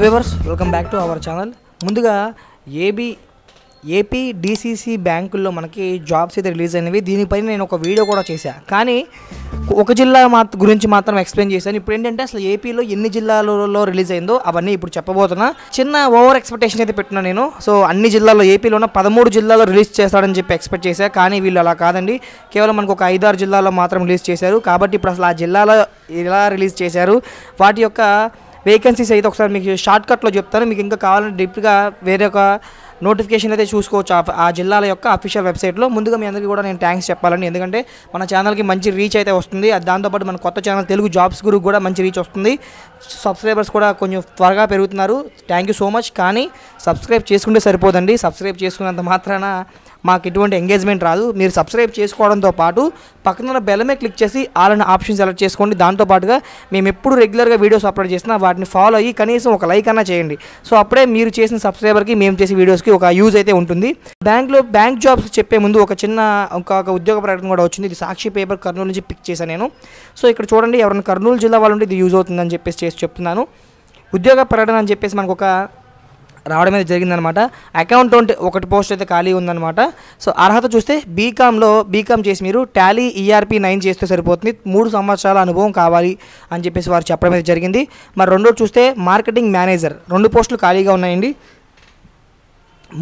viewers welcome back to our channel ముందుగా A B A P D C C బ్యాంకుల్లో మనకి జాబ్స్ అయితే రిలీజ్ అయినవి దీనిపైన నేను ఒక వీడియో కూడా చేశాను కానీ ఒక జిల్లా మా గురించి మాత్రం ఎక్స్ప్లెయిన్ చేశాను ఇప్పుడు ఏంటంటే అసలు ఏపీలో ఎన్ని జిల్లాలలో రిలీజ్ అయిందో అవన్నీ ఇప్పుడు చెప్పబోతున్నా చిన్న ఓవర్ ఎక్స్పెక్టేషన్ అయితే పెట్టినా నేను సో అన్ని జిల్లాల్లో ఉన్న పదమూడు జిల్లాలో రిలీజ్ చేస్తాడని చెప్పి ఎక్స్పెక్ట్ చేశాను కానీ వీళ్ళు అలా కాదండి కేవలం మనకు ఒక ఐదారు జిల్లాలో మాత్రం రిలీజ్ చేశారు కాబట్టి ఇప్పుడు అసలు ఆ జిల్లాలో ఎలా రిలీజ్ చేశారు వాటి యొక్క వేకెన్సీస్ అయితే ఒకసారి మీకు షార్ట్ కట్లో చెప్తాను మీకు ఇంకా కావాలంటే డీప్గా వేరే ఒక నోటిఫికేషన్ అయితే చూసుకోవచ్చు ఆ జిల్లాల యొక్క అఫీషియల్ వెబ్సైట్లో ముందుగా మీ అందరికీ కూడా నేను థ్యాంక్స్ చెప్పాలండి ఎందుకంటే మన ఛానల్కి మంచి రీచ్ అయితే వస్తుంది దాంతోపాటు మన కొత్త ఛానల్ తెలుగు జాబ్స్ గురువు కూడా మంచి రీచ్ వస్తుంది సబ్స్క్రైబర్స్ కూడా కొంచెం త్వరగా పెరుగుతున్నారు థ్యాంక్ యూ సో మచ్ కానీ సబ్స్క్రైబ్ చేసుకుంటే సరిపోదండి సబ్స్క్రైబ్ చేసుకున్నంత మాత్రాన మాకు ఎటువంటి ఎంగేజ్మెంట్ రాదు మీరు సబ్స్క్రైబ్ చేసుకోవడంతో పాటు పక్కన బెల్లమే క్లిక్ చేసి ఆలన్న ఆప్షన్ సెలెక్ట్ చేసుకోండి దాంతోపాటుగా మేము ఎప్పుడు రెగ్యులర్గా వీడియోస్ అప్లోడ్ చేసినా వాటిని ఫాలో అయ్యి కనీసం ఒక లైక్ అన్నా చేయండి సో అప్పుడే మీరు చేసిన సబ్స్క్రైబర్కి మేము చేసే వీడియోస్కి ఒక యూజ్ అయితే ఉంటుంది బ్యాంక్లో బ్యాంక్ జాబ్స్ చెప్పే ముందు ఒక చిన్న ఒక ఉద్యోగ ప్రకటన కూడా వచ్చింది ఇది సాక్షి పేపర్ కర్నూలు నుంచి పిక్ చేశాను నేను సో ఇక్కడ చూడండి ఎవరైనా కర్నూలు జిల్లా వాళ్ళు ఇది యూజ్ అవుతుందని చెప్పేసి చేసి చెప్తున్నాను ఉద్యోగ ప్రకటన అని చెప్పేసి మనకు ఒక రావడం అయితే జరిగిందనమాట అకౌంట్ ఒకటి పోస్ట్ అయితే ఖాళీ ఉందనమాట సో అర్హత చూస్తే బీకామ్లో బీకామ్ చేసి మీరు టాలీ ఈఆర్పీ నైన్ చేస్తే సరిపోతుంది మూడు సంవత్సరాల అనుభవం కావాలి అని చెప్పేసి వారు చెప్పడం అయితే జరిగింది మరి రెండో చూస్తే మార్కెటింగ్ మేనేజర్ రెండు పోస్టులు ఖాళీగా ఉన్నాయండి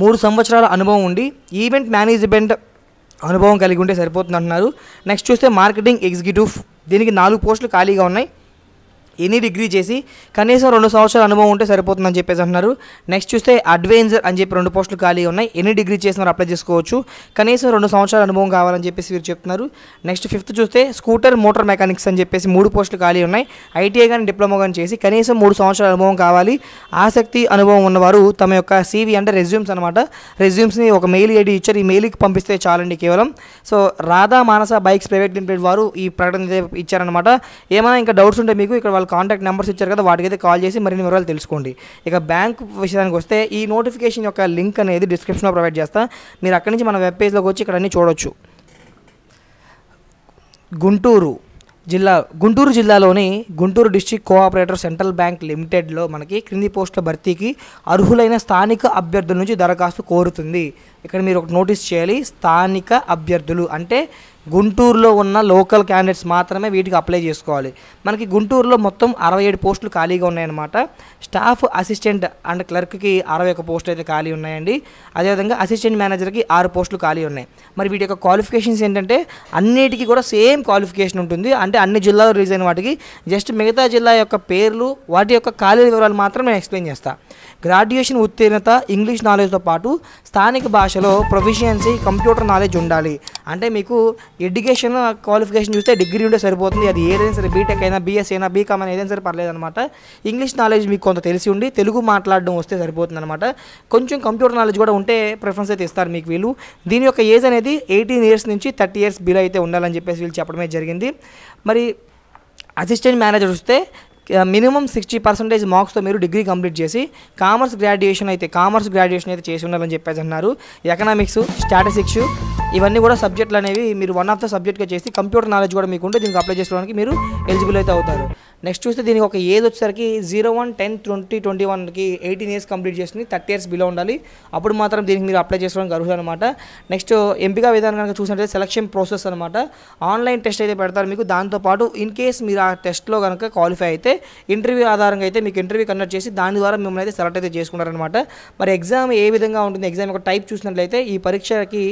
మూడు సంవత్సరాల అనుభవం ఉండి ఈవెంట్ మేనేజ్మెంట్ అనుభవం కలిగి ఉంటే సరిపోతుంది అంటున్నారు నెక్స్ట్ చూస్తే మార్కెటింగ్ ఎగ్జిక్యూటివ్ దీనికి నాలుగు పోస్టులు ఖాళీగా ఉన్నాయి ఎనీ డిగ్రీ చేసి కనీసం రెండు సంవత్సరాల అనుభవం ఉంటే సరిపోతుందని చెప్పేసి అంటున్నారు నెక్స్ట్ చూస్తే అడ్వైజర్ అని చెప్పి రెండు పోస్టులు ఖాళీ ఉన్నాయి ఎనీ డిగ్రీ చేసిన అప్లై చేసుకోవచ్చు కనీసం రెండు సంవత్సరాల అనుభవం కావాలని చెప్పేసి వీరు చెప్తున్నారు నెక్స్ట్ ఫిఫ్త్ చూస్తే స్కూటర్ మోటార్ మెకానిక్స్ అని చెప్పేసి మూడు పోస్టులు ఖాళీ ఉన్నాయి ఐటీఐ కానీ డిప్లొమా కానీ చేసి కనీసం మూడు సంవత్సరాల అనుభవం కావాలి ఆసక్తి అనుభవం ఉన్నవారు తమ యొక్క సీవీ అంటే రెజ్యూమ్స్ అనమాట రెజ్యూమ్స్ని ఒక మెయిల్ ఐడి ఇచ్చారు ఈ మెయిల్కి పంపిస్తే చాలండి కేవలం so Radha Manasa bikes private limited వారు ఈ ప్రకటన ఇచ్చారనమాట ఏమైనా ఇంకా డౌట్స్ ఉంటే మీకు ఇక్కడ వాళ్ళు కాంటాక్ట్ నెంబర్స్ ఇచ్చారు కదా వాటికైతే కాల్ చేసి మరిన్ని వివరాలు తెలుసుకోండి ఇక బ్యాంక్ విషయానికి వస్తే ఈ నోటిఫికేషన్ యొక్క లింక్ అనేది డిస్క్రిప్షన్లో ప్రొవైడ్ చేస్తా మీరు అక్కడి నుంచి మన వెబ్ పేజ్లోకి వచ్చి ఇక్కడ అన్నీ చూడొచ్చు గుంటూరు జిల్లా గుంటూరు జిల్లాలోని Guntur district cooperative central bank లిమిటెడ్లో మనకి క్రింది పోస్టుల భర్తీకి అర్హులైన స్థానిక అభ్యర్థుల నుంచి దరఖాస్తు కోరుతుంది ఇక్కడ మీరు ఒకటి నోటీస్ చేయాలి స్థానిక అభ్యర్థులు అంటే గుంటూరులో ఉన్న లోకల్ క్యాండిడేట్స్ మాత్రమే వీటికి అప్లై చేసుకోవాలి మనకి గుంటూరులో మొత్తం అరవై ఏడు పోస్టులు ఖాళీగా ఉన్నాయన్నమాట స్టాఫ్ అసిస్టెంట్ అండ్ క్లర్క్కి అరవై ఒక పోస్టులు అయితే ఖాళీ ఉన్నాయండి అదేవిధంగా అసిస్టెంట్ మేనేజర్కి ఆరు పోస్టులు ఖాళీ ఉన్నాయి మరి వీటి యొక్క క్వాలిఫికేషన్స్ ఏంటంటే అన్నిటికీ కూడా సేమ్ క్వాలిఫికేషన్ ఉంటుంది అంటే అన్ని జిల్లాలో రిలీజ్ అయిన వాటికి జస్ట్ మిగతా జిల్లా యొక్క పేర్లు వాటి యొక్క ఖాళీ వివరాలు మాత్రం నేను ఎక్స్ప్లెయిన్ చేస్తాను గ్రాడ్యుయేషన్ ఉత్తీర్ణత ఇంగ్లీష్ నాలెడ్జ్తో పాటు స్థానిక భాష భాషలో ప్రొఫిషియన్సీ కంప్యూటర్ నాలెడ్జ్ ఉండాలి అంటే మీకు ఎడ్యుకేషన్ క్వాలిఫికేషన్ చూస్తే డిగ్రీ ఉంటే సరిపోతుంది అది ఏదైనా సరే బీటెక్ అయినా బీఎస్ అయినా బీకామ్ అయినా ఏదైనా సరే పర్లేదు అనమాట ఇంగ్లీష్ నాలెడ్జ్ మీకు కొంత తెలిసి ఉండి తెలుగు మాట్లాడడం వస్తే సరిపోతుంది అనమాట కొంచెం కంప్యూటర్ నాలెడ్జ్ కూడా ఉంటే ప్రిఫరెన్స్ అయితే ఇస్తారు మీకు వీళ్ళు దీని యొక్క ఏజ్ అనేది ఎయిటీన్ ఇయర్స్ నుంచి థర్టీ ఇయర్స్ బిలో అయితే ఉండాలని చెప్పేసి వీళ్ళు చెప్పడమే జరిగింది మరి అసిస్టెంట్ మేనేజర్ వస్తే మినిమం సిక్స్టీ పర్సెంటేజ్ మార్క్స్తో మీరు డిగ్రీ కంప్లీట్ చేసి కామర్స్ గ్రాడ్యుయేషన్ అయితే కామర్స్ గ్రాడ్యుయేషన్ అయితే చేసి ఉండాలని చెప్పేసి అన్నారు ఎకనామిక్స్ స్టాటిస్టిక్స్ ఇవన్నీ కూడా సబ్జెక్టులు అనేవి మీరు వన్ ఆఫ్ ద సబ్జెక్ట్గా చేసి కంప్యూటర్ నాలెడ్జ్ కూడా మీకు ఉంటే దీనికి అప్లై చేసుకోవడానికి మీరు ఎలిజిబుల్ అయితే అవుతారు నెక్స్ట్ చూస్తే దీనికి ఒక ఏజ్ వచ్చేసరికి zero one ten twenty twenty వన్కి ఎయిటీన్ ఇయర్స్ కంప్లీట్ చేసింది థర్టీ ఇయర్స్ బిలో ఉండాలి అప్పుడు మాత్రం దీనికి మీరు అప్లై చేసుకోవడానికి అర్హులు అనమాట నెక్స్ట్ ఎంపిక విధానం కనుక చూసినట్లయితే సెలక్షన్ ప్రాసెస్ అనమాట ఆన్లైన్ టెస్ట్ అయితే పెడతారు మీకు దాంతోపాటు ఇన్ కేస్ మీరు ఆ టెస్ట్లో కనుక క్వాలిఫై అయితే ఇంటర్వ్యూ ఆధారంగా అయితే మీకు ఇంటర్వ్యూ కండక్ట్ చేసి దాని ద్వారా మిమ్మల్ని అయితే సెలెక్ట్ అయితే చేసుకుంటారనమాట మరి ఎగ్జామ్ ఏ విధంగా ఉంటుంది ఎగ్జామ్ ఒక టైప్ చూసినట్లయితే ఈ పరీక్షకి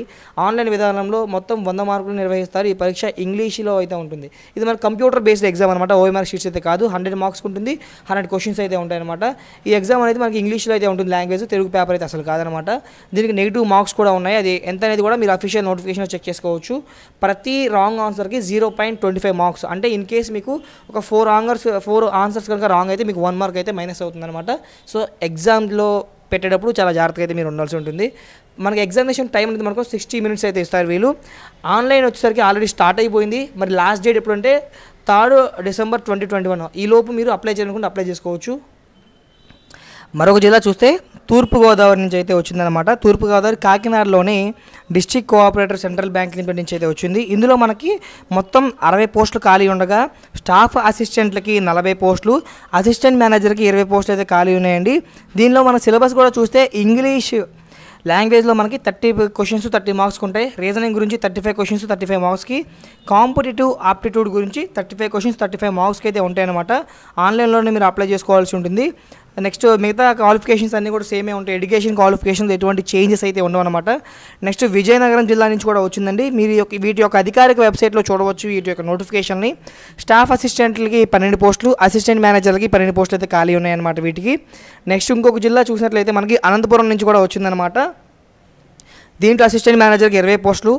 ఆన్లైన్ ఆన్లైన్ విధానంలో మొత్తం వంద మార్కులు నిర్వహిస్తారు ఈ పరీక్ష ఇంగ్లీష్లో అయితే ఉంటుంది ఇది మన కంప్యూటర్ బేస్డ్ ఎగ్జామ్ అనమాట మార్క్ షీట్స్ అయితే కాదు హండ్రెడ్ మార్క్స్ ఉంటుంది హండ్రెడ్ క్వశ్చన్స్ అయితే ఉంటాయన్నమాట ఈ ఎగ్జామ్ అనేది మనకి ఇంగ్లీష్లో అయితే ఉంటుంది లాంగ్వేజ్ తెలుగు పేపర్ అయితే అసలు కాదనమాట దీనికి నెగిటివ్ మార్క్స్ కూడా ఉన్నాయి అది ఎంత అనేది కూడా మీరు అఫీషియల్ నోటిఫికేషన్లో చెక్ చేసుకోవచ్చు ప్రతి రాంగ్ ఆన్సర్కి zero point twenty five marks అంటే ఇన్ కేస్ మీకు ఒక ఫోర్ ఆంగర్స్ ఫోర్ ఆన్సర్స్ కనుక రాంగ్ అయితే మీకు వన్ మార్క్ అయితే మైనస్ అవుతుందన్నమాట సో ఎగ్జామ్లో పెట్టేటప్పుడు చాలా జాగ్రత్తగా అయితే మీరు ఉండాల్సి ఉంటుంది మనకి ఎగ్జామినేషన్ టైం అనేది మనకు సిక్స్టీ మినిట్స్ అయితే ఇస్తారు వీళ్ళు ఆన్లైన్ వచ్చేసరికి ఆల్రెడీ స్టార్ట్ అయిపోయింది మరి లాస్ట్ డేట్ ఎప్పుడంటే third December twenty twenty one లోపు మీరు అప్లై చేయాలనుకుంటే అప్లై చేసుకోవచ్చు మరొక జిల్లా చూస్తే తూర్పుగోదావరి నుంచి అయితే వచ్చిందనమాట తూర్పుగోదావరి కాకినాడలోని district cooperative central bank limited నుంచి అయితే వచ్చింది ఇందులో మనకి మొత్తం అరవై పోస్టులు ఖాళీ ఉండగా స్టాఫ్ అసిస్టెంట్లకి నలభై పోస్టులు అసిస్టెంట్ మేనేజర్కి ఇరవై పోస్టులు అయితే ఖాళీ ఉన్నాయండి దీనిలో మన సిలబస్ కూడా చూస్తే ఇంగ్లీష్ లాంగ్వేజ్లో మనకి థర్టీ క్వశ్చన్స్ థర్టీ మార్క్స్ ఉంటాయి రీజనింగ్ గురించి thirty five questions thirty five మార్క్స్కి కాంపిటేటివ్ ఆప్టిట్యూడ్ గురించి thirty five questions thirty five మార్క్స్కి అయితే ఉంటాయన్నమాట ఆన్లైన్లోనే మీరు అప్లై చేసుకోవాల్సి ఉంటుంది నెక్స్ట్ మిగతా క్వాలిఫికేషన్స్ అన్నీ కూడా సేమే ఉంటాయి ఎడ్యుకేషన్ క్వాలిఫికేషన్స్ ఎటువంటి చేంజెస్ అయితే ఉండవు అనమాట నెక్స్ట్ విజయనగరం జిల్లా నుంచి కూడా వచ్చిందండి మీరు యొక్క వీటి యొక్క అధికారిక వెబ్సైట్లో చూడవచ్చు వీటి యొక్క నోటిఫికేషన్ని స్టాఫ్ అసిస్టెంట్లకి పన్నెండు పోస్టులు అసిస్టెంట్ మేనేజర్లకి పన్నెండు పోస్టులు అయితే ఖాళీ ఉన్నాయన్నమాట వీటికి నెక్స్ట్ ఇంకొక జిల్లా చూసినట్లయితే మనకి అనంతపురం నుంచి కూడా వచ్చిందనమాట దీంట్లో అసిస్టెంట్ మేనేజర్కి ఇరవై పోస్టులు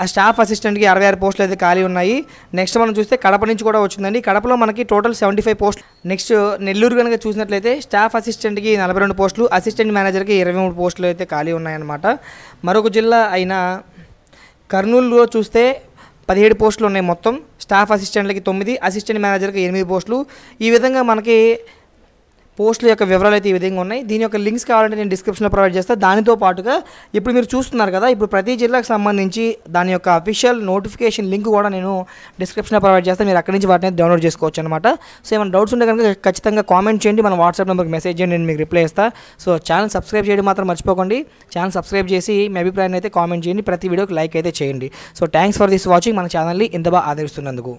ఆ స్టాఫ్ అసిస్టెంట్కి అరవై ఆరు పోస్టులు అయితే ఖాళీ ఉన్నాయి నెక్స్ట్ మనం చూస్తే కడప నుంచి కూడా వచ్చిందండి కడపలో మనకి total seventy five post next Nellore కనుక చూసినట్లయితే స్టాఫ్ అసిస్టెంట్కి నలభై రెండు పోస్టులు అసిస్టెంట్ మేనేజర్కి ఇరవై మూడు పోస్టులు అయితే ఖాళీ ఉన్నాయన్నమాట మరొక జిల్లా అయిన కర్నూలులో చూస్తే పదిహేడు పోస్టులు ఉన్నాయి మొత్తం స్టాఫ్ అసిస్టెంట్లకి తొమ్మిది అసిస్టెంట్ మేనేజర్కి ఎనిమిది పోస్టులు ఈ విధంగా మనకి పోస్టుల యొక్క వివరాలు అయితే ఈ విధంగా ఉన్నాయి దీని యొక్క లింక్స్ కావాలంటే నేను డిస్క్రిప్షన్లో ప్రొవైడ్ చేస్తాను దానితో పాటుగా ఇప్పుడు మీరు చూస్తున్నారు కదా ఇప్పుడు ప్రతి జిల్లాకు సంబంధించి దాని యొక్క అఫీషియల్ నోటిఫికేషన్ లింక్ కూడా నేను డిస్క్రిప్షన్లో ప్రొవైడ్ చేస్తాను మీరు అక్కడి నుంచి వాటిని డౌన్లోడ్ చేసుకోవచ్చు అనమాట సో ఏమైనా డౌట్స్ ఉంటే కనుక ఖచ్చితంగా కామెంట్ చేయండి మన వాట్సాప్ నెంబర్కి మెసేజ్ చేయండి నేను మీకు రిప్లై ఇస్తాను సో ఛానల్ సబ్స్క్రైబ్ చేయడం మాత్రం మర్చిపోకండి ఛానల్ సబ్స్క్రైబ్ చేసి మీ అభిప్రాయాన్ని అయితే కామెంట్ చేయండి ప్రతి వీడియోకి లైక్ అయితే చేయండి so thanks for this watching మన ఛానల్ని ఇంత బాగా ఆదరిస్తున్నందుకు